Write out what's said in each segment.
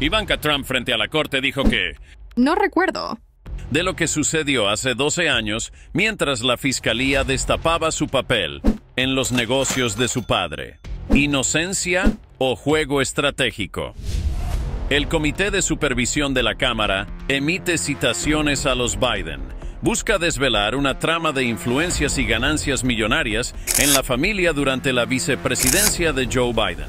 Ivanka Trump frente a la corte dijo que... No recuerdo. De lo que sucedió hace 12 años mientras la fiscalía destapaba su papel en los negocios de su padre. Inocencia o juego estratégico. El Comité de Supervisión de la Cámara emite citaciones a los Biden. Busca desvelar una trama de influencias y ganancias millonarias en la familia durante la vicepresidencia de Joe Biden.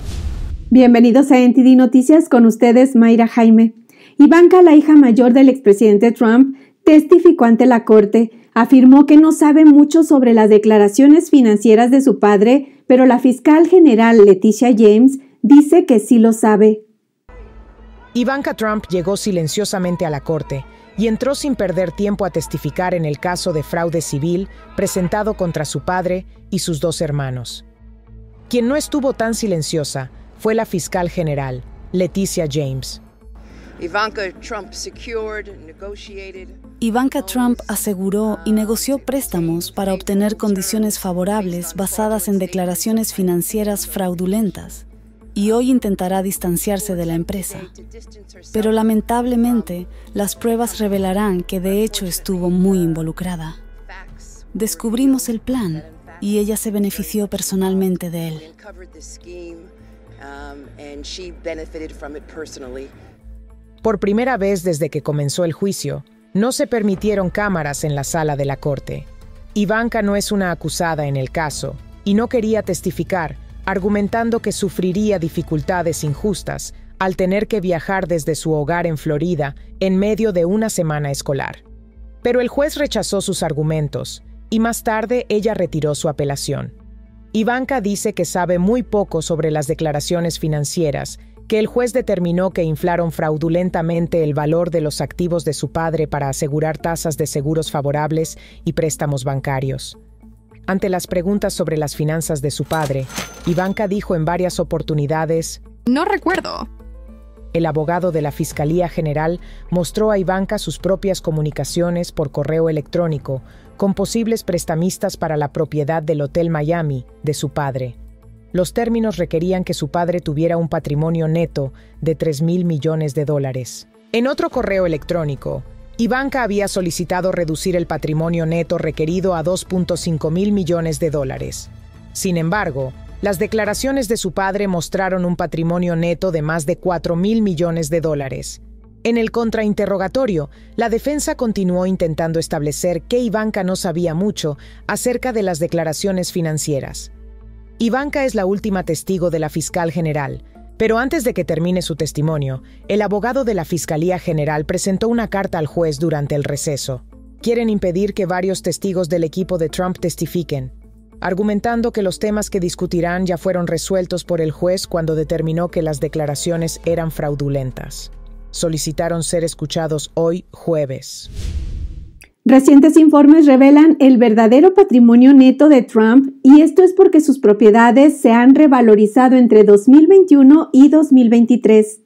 Bienvenidos a NTD Noticias con ustedes, Mayra Jaime. Ivanka, la hija mayor del expresidente Trump, testificó ante la corte. Afirmó que no sabe mucho sobre las declaraciones financieras de su padre, pero la fiscal general Leticia James dice que sí lo sabe. Ivanka Trump llegó silenciosamente a la corte y entró sin perder tiempo a testificar en el caso de fraude civil presentado contra su padre y sus dos hermanos. Quien no estuvo tan silenciosa fue la fiscal general, Leticia James. Ivanka Trump, Trump aseguró y negoció préstamos para obtener condiciones favorables basadas en declaraciones financieras fraudulentas y hoy intentará distanciarse de la empresa. Pero lamentablemente, las pruebas revelarán que de hecho estuvo muy involucrada. Descubrimos el plan y ella se benefició personalmente de él. Um, and she benefited from it Por primera vez desde que comenzó el juicio, no se permitieron cámaras en la sala de la corte. Ivanka no es una acusada en el caso y no quería testificar, argumentando que sufriría dificultades injustas al tener que viajar desde su hogar en Florida en medio de una semana escolar. Pero el juez rechazó sus argumentos y más tarde ella retiró su apelación. Ivanka dice que sabe muy poco sobre las declaraciones financieras, que el juez determinó que inflaron fraudulentamente el valor de los activos de su padre para asegurar tasas de seguros favorables y préstamos bancarios. Ante las preguntas sobre las finanzas de su padre, Ivanka dijo en varias oportunidades, No recuerdo. El abogado de la Fiscalía General mostró a Ivanka sus propias comunicaciones por correo electrónico con posibles prestamistas para la propiedad del Hotel Miami de su padre. Los términos requerían que su padre tuviera un patrimonio neto de 3 mil millones de dólares. En otro correo electrónico, Ivanka había solicitado reducir el patrimonio neto requerido a 2.5 mil millones de dólares. Sin embargo, las declaraciones de su padre mostraron un patrimonio neto de más de 4 mil millones de dólares. En el contrainterrogatorio, la defensa continuó intentando establecer que Ivanka no sabía mucho acerca de las declaraciones financieras. Ivanka es la última testigo de la fiscal general, pero antes de que termine su testimonio, el abogado de la Fiscalía General presentó una carta al juez durante el receso. Quieren impedir que varios testigos del equipo de Trump testifiquen, argumentando que los temas que discutirán ya fueron resueltos por el juez cuando determinó que las declaraciones eran fraudulentas. Solicitaron ser escuchados hoy jueves. Recientes informes revelan el verdadero patrimonio neto de Trump y esto es porque sus propiedades se han revalorizado entre 2021 y 2023.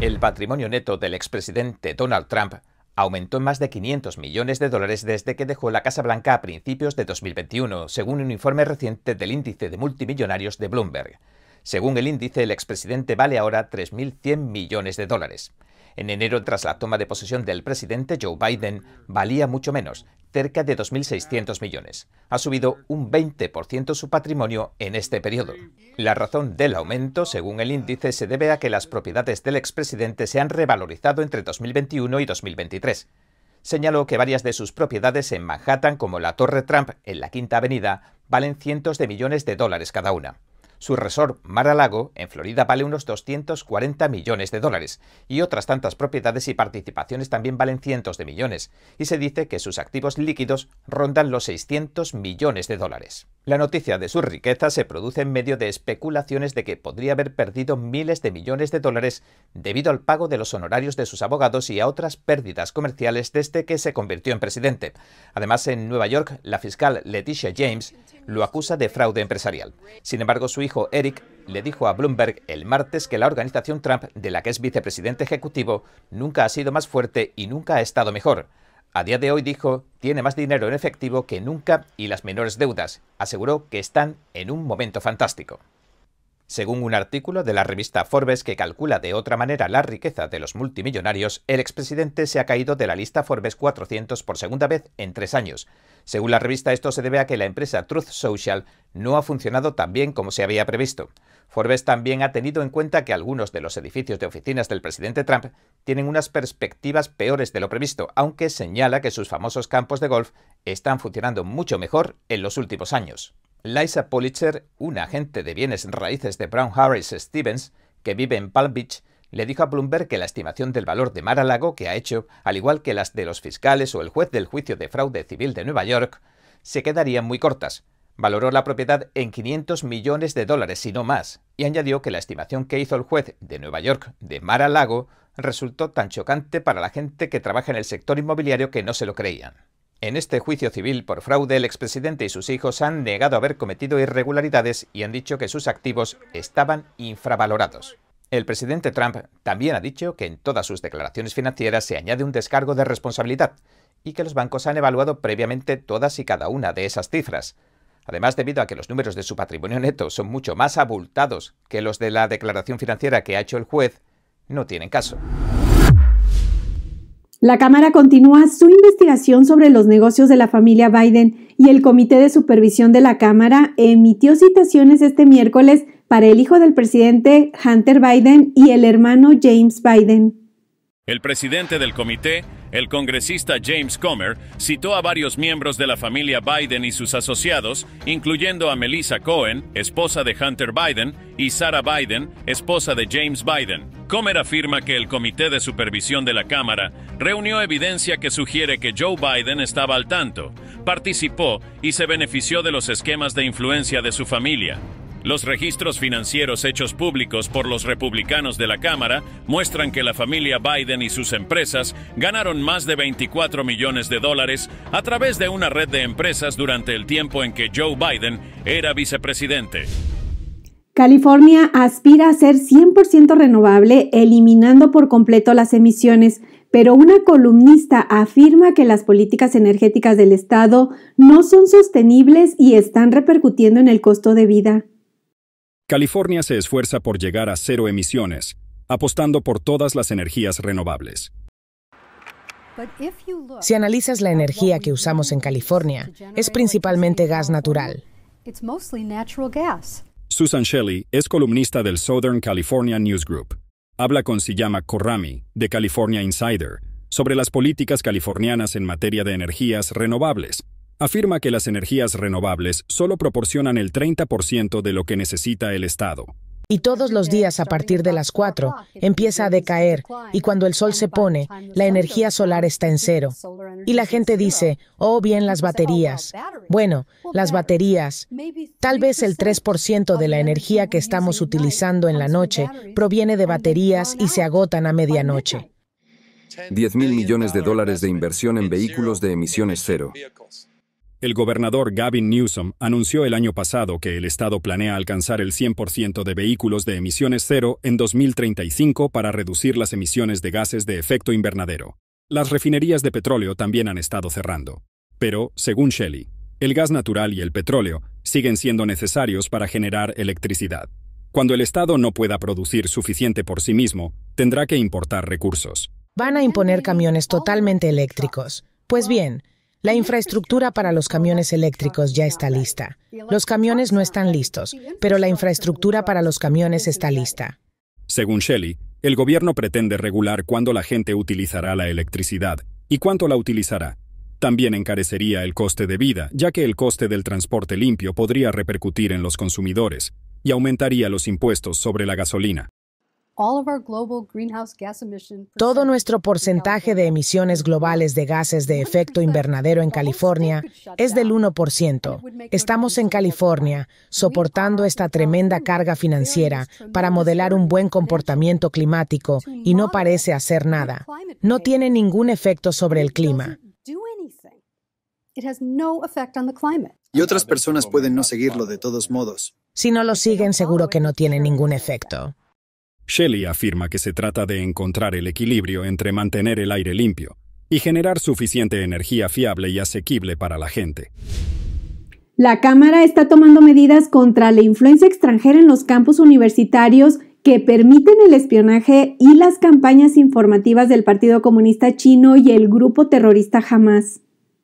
El patrimonio neto del expresidente Donald Trump aumentó en más de 500 millones de dólares desde que dejó la Casa Blanca a principios de 2021, según un informe reciente del índice de multimillonarios de Bloomberg. Según el índice, el expresidente vale ahora 3.100 millones de dólares. En enero, tras la toma de posesión del presidente Joe Biden, valía mucho menos, cerca de 2.600 millones. Ha subido un 20% su patrimonio en este periodo. La razón del aumento, según el índice, se debe a que las propiedades del expresidente se han revalorizado entre 2021 y 2023. Señaló que varias de sus propiedades en Manhattan, como la Torre Trump en la Quinta Avenida, valen cientos de millones de dólares cada una. Su resort mar a en Florida, vale unos 240 millones de dólares y otras tantas propiedades y participaciones también valen cientos de millones, y se dice que sus activos líquidos rondan los 600 millones de dólares. La noticia de su riqueza se produce en medio de especulaciones de que podría haber perdido miles de millones de dólares debido al pago de los honorarios de sus abogados y a otras pérdidas comerciales desde que se convirtió en presidente. Además, en Nueva York, la fiscal Leticia James lo acusa de fraude empresarial. Sin embargo, su hijo Eric le dijo a Bloomberg el martes que la organización Trump, de la que es vicepresidente ejecutivo, nunca ha sido más fuerte y nunca ha estado mejor. A día de hoy, dijo, tiene más dinero en efectivo que nunca y las menores deudas. Aseguró que están en un momento fantástico. Según un artículo de la revista Forbes que calcula de otra manera la riqueza de los multimillonarios, el expresidente se ha caído de la lista Forbes 400 por segunda vez en tres años. Según la revista, esto se debe a que la empresa Truth Social no ha funcionado tan bien como se había previsto. Forbes también ha tenido en cuenta que algunos de los edificios de oficinas del presidente Trump tienen unas perspectivas peores de lo previsto, aunque señala que sus famosos campos de golf están funcionando mucho mejor en los últimos años. Liza Pulitzer, una agente de bienes raíces de Brown Harris Stevens, que vive en Palm Beach, le dijo a Bloomberg que la estimación del valor de Mar-a-Lago que ha hecho, al igual que las de los fiscales o el juez del juicio de fraude civil de Nueva York, se quedarían muy cortas. Valoró la propiedad en 500 millones de dólares si no más, y añadió que la estimación que hizo el juez de Nueva York de Mar-a-Lago resultó tan chocante para la gente que trabaja en el sector inmobiliario que no se lo creían. En este juicio civil por fraude, el expresidente y sus hijos han negado haber cometido irregularidades y han dicho que sus activos estaban infravalorados. El presidente Trump también ha dicho que en todas sus declaraciones financieras se añade un descargo de responsabilidad y que los bancos han evaluado previamente todas y cada una de esas cifras. Además, debido a que los números de su patrimonio neto son mucho más abultados que los de la declaración financiera que ha hecho el juez, no tienen caso. La Cámara continúa su investigación sobre los negocios de la familia Biden y el Comité de Supervisión de la Cámara emitió citaciones este miércoles para el hijo del presidente Hunter Biden y el hermano James Biden. El presidente del comité el congresista James Comer citó a varios miembros de la familia Biden y sus asociados, incluyendo a Melissa Cohen, esposa de Hunter Biden, y Sarah Biden, esposa de James Biden. Comer afirma que el Comité de Supervisión de la Cámara reunió evidencia que sugiere que Joe Biden estaba al tanto, participó y se benefició de los esquemas de influencia de su familia. Los registros financieros hechos públicos por los republicanos de la Cámara muestran que la familia Biden y sus empresas ganaron más de 24 millones de dólares a través de una red de empresas durante el tiempo en que Joe Biden era vicepresidente. California aspira a ser 100% renovable, eliminando por completo las emisiones, pero una columnista afirma que las políticas energéticas del Estado no son sostenibles y están repercutiendo en el costo de vida. California se esfuerza por llegar a cero emisiones, apostando por todas las energías renovables. Si analizas la energía que usamos en California, es principalmente gas natural. Susan Shelley es columnista del Southern California News Group. Habla con Siyama Korami, de California Insider, sobre las políticas californianas en materia de energías renovables afirma que las energías renovables solo proporcionan el 30% de lo que necesita el Estado. Y todos los días a partir de las 4 empieza a decaer y cuando el sol se pone, la energía solar está en cero. Y la gente dice, oh bien las baterías. Bueno, las baterías, tal vez el 3% de la energía que estamos utilizando en la noche proviene de baterías y se agotan a medianoche. 10 mil millones de dólares de inversión en vehículos de emisiones cero. El gobernador Gavin Newsom anunció el año pasado que el Estado planea alcanzar el 100% de vehículos de emisiones cero en 2035 para reducir las emisiones de gases de efecto invernadero. Las refinerías de petróleo también han estado cerrando. Pero, según Shelley, el gas natural y el petróleo siguen siendo necesarios para generar electricidad. Cuando el Estado no pueda producir suficiente por sí mismo, tendrá que importar recursos. Van a imponer camiones totalmente eléctricos. Pues bien, la infraestructura para los camiones eléctricos ya está lista. Los camiones no están listos, pero la infraestructura para los camiones está lista. Según Shelley, el gobierno pretende regular cuándo la gente utilizará la electricidad y cuánto la utilizará. También encarecería el coste de vida, ya que el coste del transporte limpio podría repercutir en los consumidores y aumentaría los impuestos sobre la gasolina. Todo nuestro porcentaje de emisiones globales de gases de efecto invernadero en California es del 1%. Estamos en California soportando esta tremenda carga financiera para modelar un buen comportamiento climático y no parece hacer nada. No tiene ningún efecto sobre el clima. Y otras personas pueden no seguirlo de todos modos. Si no lo siguen, seguro que no tiene ningún efecto. Shelley afirma que se trata de encontrar el equilibrio entre mantener el aire limpio y generar suficiente energía fiable y asequible para la gente. La Cámara está tomando medidas contra la influencia extranjera en los campus universitarios que permiten el espionaje y las campañas informativas del Partido Comunista Chino y el grupo terrorista Hamas.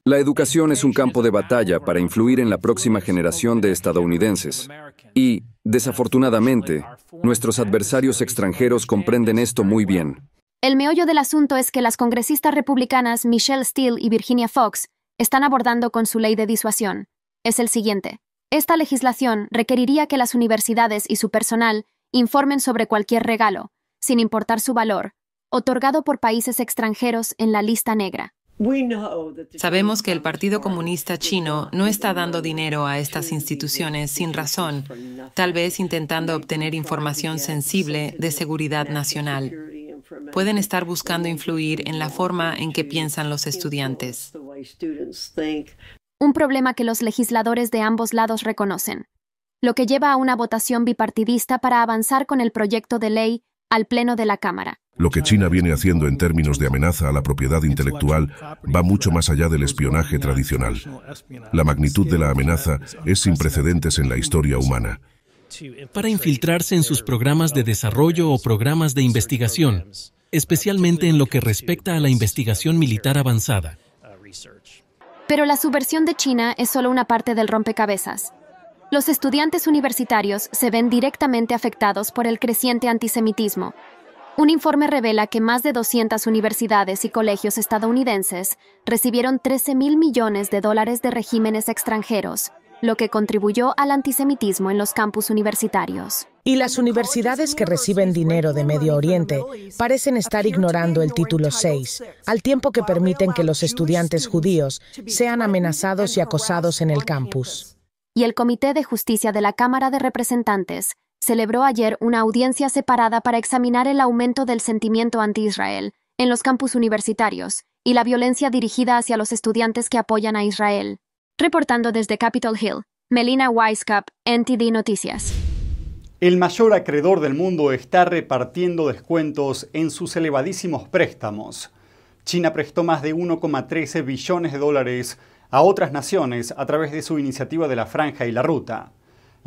La educación es un campo de batalla para influir en la próxima generación de estadounidenses. Y, desafortunadamente, nuestros adversarios extranjeros comprenden esto muy bien. El meollo del asunto es que las congresistas republicanas Michelle Steele y Virginia Fox están abordando con su ley de disuasión. Es el siguiente. Esta legislación requeriría que las universidades y su personal informen sobre cualquier regalo, sin importar su valor, otorgado por países extranjeros en la lista negra. Sabemos que el Partido Comunista Chino no está dando dinero a estas instituciones sin razón, tal vez intentando obtener información sensible de seguridad nacional. Pueden estar buscando influir en la forma en que piensan los estudiantes. Un problema que los legisladores de ambos lados reconocen, lo que lleva a una votación bipartidista para avanzar con el proyecto de ley al Pleno de la Cámara. Lo que China viene haciendo en términos de amenaza a la propiedad intelectual va mucho más allá del espionaje tradicional. La magnitud de la amenaza es sin precedentes en la historia humana. Para infiltrarse en sus programas de desarrollo o programas de investigación, especialmente en lo que respecta a la investigación militar avanzada. Pero la subversión de China es solo una parte del rompecabezas. Los estudiantes universitarios se ven directamente afectados por el creciente antisemitismo, un informe revela que más de 200 universidades y colegios estadounidenses recibieron 13 mil millones de dólares de regímenes extranjeros, lo que contribuyó al antisemitismo en los campus universitarios. Y las universidades que reciben dinero de Medio Oriente parecen estar ignorando el título 6, al tiempo que permiten que los estudiantes judíos sean amenazados y acosados en el campus. Y el Comité de Justicia de la Cámara de Representantes celebró ayer una audiencia separada para examinar el aumento del sentimiento anti-Israel en los campus universitarios y la violencia dirigida hacia los estudiantes que apoyan a Israel. Reportando desde Capitol Hill, Melina Weisskopf, NTD Noticias. El mayor acreedor del mundo está repartiendo descuentos en sus elevadísimos préstamos. China prestó más de 1,13 billones de dólares a otras naciones a través de su iniciativa de la Franja y la Ruta.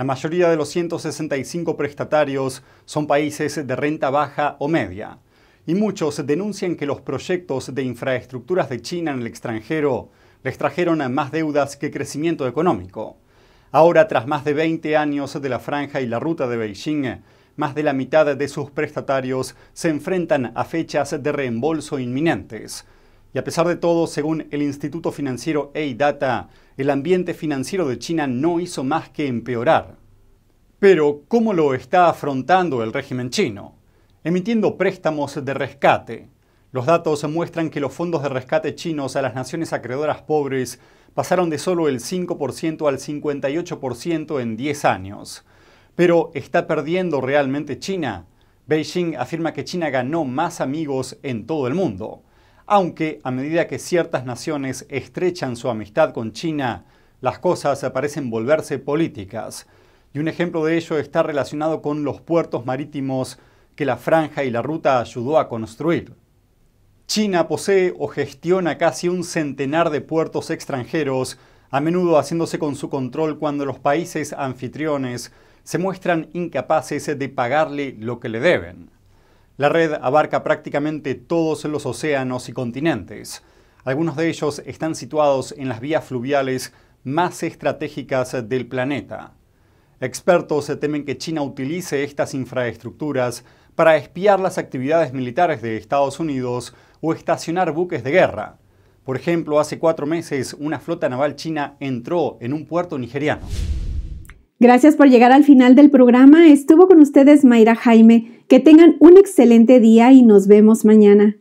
La mayoría de los 165 prestatarios son países de renta baja o media, y muchos denuncian que los proyectos de infraestructuras de China en el extranjero les trajeron más deudas que crecimiento económico. Ahora, tras más de 20 años de la franja y la ruta de Beijing, más de la mitad de sus prestatarios se enfrentan a fechas de reembolso inminentes y a pesar de todo, según el Instituto Financiero A-Data, el ambiente financiero de China no hizo más que empeorar. Pero, ¿cómo lo está afrontando el régimen chino? Emitiendo préstamos de rescate. Los datos muestran que los fondos de rescate chinos a las naciones acreedoras pobres pasaron de solo el 5% al 58% en 10 años. Pero, ¿está perdiendo realmente China? Beijing afirma que China ganó más amigos en todo el mundo aunque a medida que ciertas naciones estrechan su amistad con China, las cosas parecen volverse políticas. Y un ejemplo de ello está relacionado con los puertos marítimos que la franja y la ruta ayudó a construir. China posee o gestiona casi un centenar de puertos extranjeros, a menudo haciéndose con su control cuando los países anfitriones se muestran incapaces de pagarle lo que le deben. La red abarca prácticamente todos los océanos y continentes. Algunos de ellos están situados en las vías fluviales más estratégicas del planeta. Expertos temen que China utilice estas infraestructuras para espiar las actividades militares de Estados Unidos o estacionar buques de guerra. Por ejemplo, hace cuatro meses una flota naval china entró en un puerto nigeriano. Gracias por llegar al final del programa. Estuvo con ustedes Mayra Jaime. Que tengan un excelente día y nos vemos mañana.